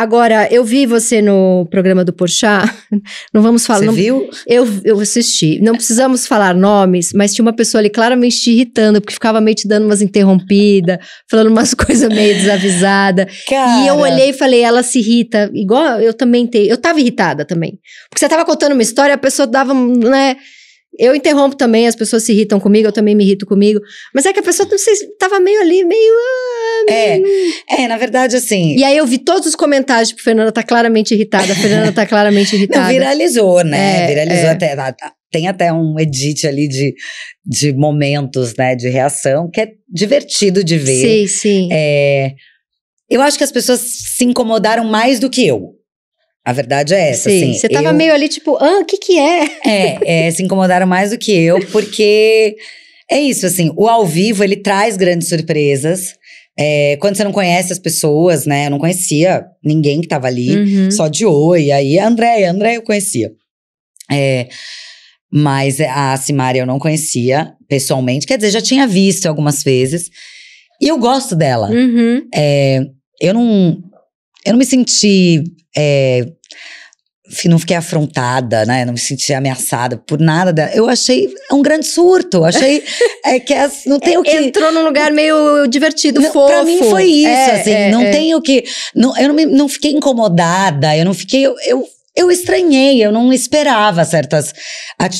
Agora, eu vi você no programa do Porchat, não vamos falar... Você não, viu? Eu, eu assisti. Não precisamos falar nomes, mas tinha uma pessoa ali claramente te irritando, porque ficava meio te dando umas interrompidas, falando umas coisas meio desavisada. Cara. E eu olhei e falei, ela se irrita, igual eu também tenho. Eu tava irritada também. Porque você tava contando uma história, a pessoa dava, né... Eu interrompo também, as pessoas se irritam comigo, eu também me irrito comigo. Mas é que a pessoa, não sei, tava meio ali, meio. Ah, é, é, na verdade, assim. E aí eu vi todos os comentários, tipo, Fernanda tá claramente irritada, Fernanda tá claramente irritada. Não, viralizou, né? É, viralizou é. até. Tá, tá. Tem até um edit ali de, de momentos, né, de reação, que é divertido de ver. Sim, sim. É, eu acho que as pessoas se incomodaram mais do que eu. A verdade é essa. Sim, assim, você tava eu... meio ali tipo, ah, o que que é? É, é, se incomodaram mais do que eu, porque é isso, assim, o ao vivo ele traz grandes surpresas. É, quando você não conhece as pessoas, né? Eu não conhecia ninguém que tava ali, uhum. só de oi. Aí a Andréia, a Andréia eu conhecia. É, mas a Simaria eu não conhecia pessoalmente, quer dizer, já tinha visto algumas vezes. E eu gosto dela. Uhum. É, eu não eu não me senti. É, não fiquei afrontada, né? Não me senti ameaçada por nada. Dela. Eu achei um grande surto. Achei é, que as, não tem o que. Entrou num lugar meio divertido, não, fofo. Pra mim foi isso, é, assim. É, não é. tem o que. Não, eu não, me, não fiquei incomodada, eu não fiquei. eu, eu eu estranhei, eu não esperava certas.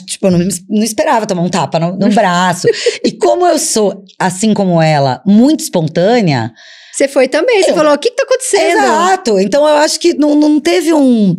Tipo, eu não, não esperava tomar um tapa no, no braço. e como eu sou, assim como ela, muito espontânea, você foi também, você eu... falou, o que, que tá acontecendo? Exato. Então eu acho que não, não teve um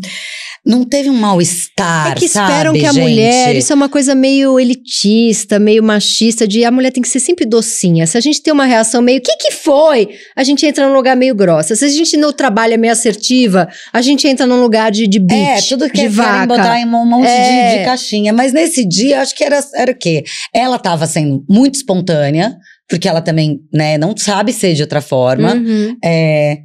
não teve um mal-estar. É que esperam sabe, que a gente? mulher. Isso é uma coisa meio elitista, meio machista, de a mulher tem que ser sempre docinha. Se a gente tem uma reação meio, o que, que foi? A gente entra num lugar meio grossa. Se a gente não trabalha meio assertiva, a gente entra num lugar de, de bicho, É, tudo que de vaca. botar em um monte é. de, de, é. caixinha. Mas nesse dia, acho que era, era o quê? Ela estava sendo muito espontânea, porque ela também, né, não sabe ser de outra forma. Uhum. É,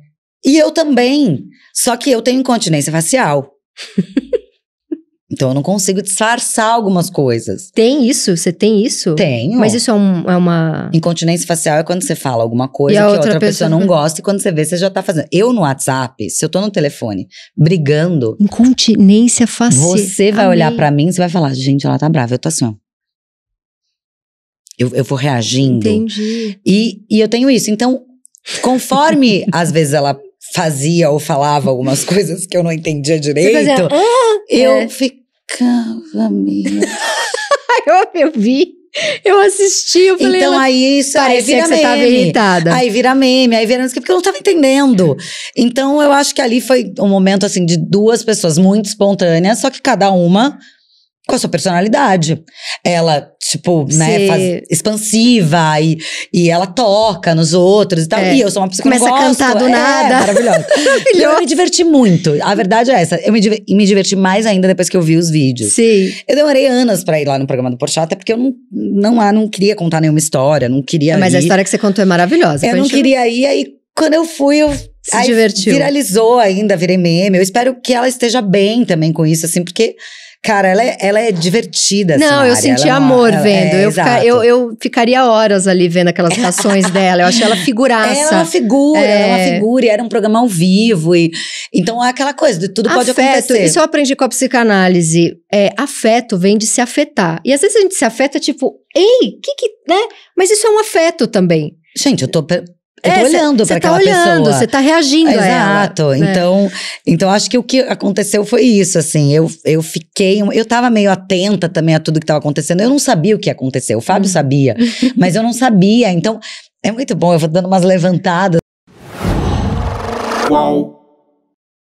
e eu também. Só que eu tenho incontinência facial. então eu não consigo disfarçar algumas coisas. Tem isso? Você tem isso? Tenho. Mas isso é, um, é uma. Incontinência facial é quando você fala alguma coisa que outra, outra pessoa, pessoa não gosta e quando você vê, você já tá fazendo. Eu no WhatsApp, se eu tô no telefone brigando. Incontinência facial. Você vai Amei. olhar para mim e vai falar, gente, ela tá brava. Eu tô assim, ó. Eu, eu vou reagindo. Entendi. E, e eu tenho isso. Então, conforme às vezes ela fazia ou falava algumas coisas que eu não entendia direito, fazia, ah, eu é. ficava meio. eu, vi. Eu assisti, eu falei. Então aí isso aí vira que tá meme. Você tava irritada. Aí vira meme, aí vira porque eu não estava entendendo. Então eu acho que ali foi um momento assim de duas pessoas muito espontâneas, só que cada uma com a sua personalidade. Ela, tipo, né, faz, expansiva e, e ela toca nos outros e tal. É. E eu sou uma pessoa Começa que Começa a cantar do é, nada. Maravilhosa. eu me diverti muito. A verdade é essa. Eu me, me diverti mais ainda depois que eu vi os vídeos. Sim. Eu demorei anos pra ir lá no programa do Porchat, até porque eu não, não, ah, não queria contar nenhuma história, não queria Mas ir. a história que você contou é maravilhosa. Eu não queria ir, aí quando eu fui, eu se aí, divertiu. Viralizou ainda, virei meme. Eu espero que ela esteja bem também com isso, assim, porque Cara, ela é, ela é divertida. Assim, Não, eu área. senti ela é amor ela, vendo. É, eu, fica, eu, eu, ficaria horas ali vendo aquelas ações dela. Eu achei ela figuraça. É, ela é uma figura, é. ela é uma é. figura. E era um programa ao vivo. E, então é aquela coisa, de tudo afeto, pode acontecer. Isso eu aprendi com a psicanálise. É, afeto vem de se afetar. E às vezes a gente se afeta tipo, ei, que que, né? Mas isso é um afeto também. Gente, eu tô eu tô é, olhando para tá aquela pessoa. Você tá reagindo Exato. a ela. Exato. É. Então, então acho que o que aconteceu foi isso, assim. Eu, eu fiquei, eu tava meio atenta também a tudo que tava acontecendo. Eu não sabia o que aconteceu. O Fábio hum. sabia, mas eu não sabia. Então, é muito bom, eu vou dando umas levantadas. Uau.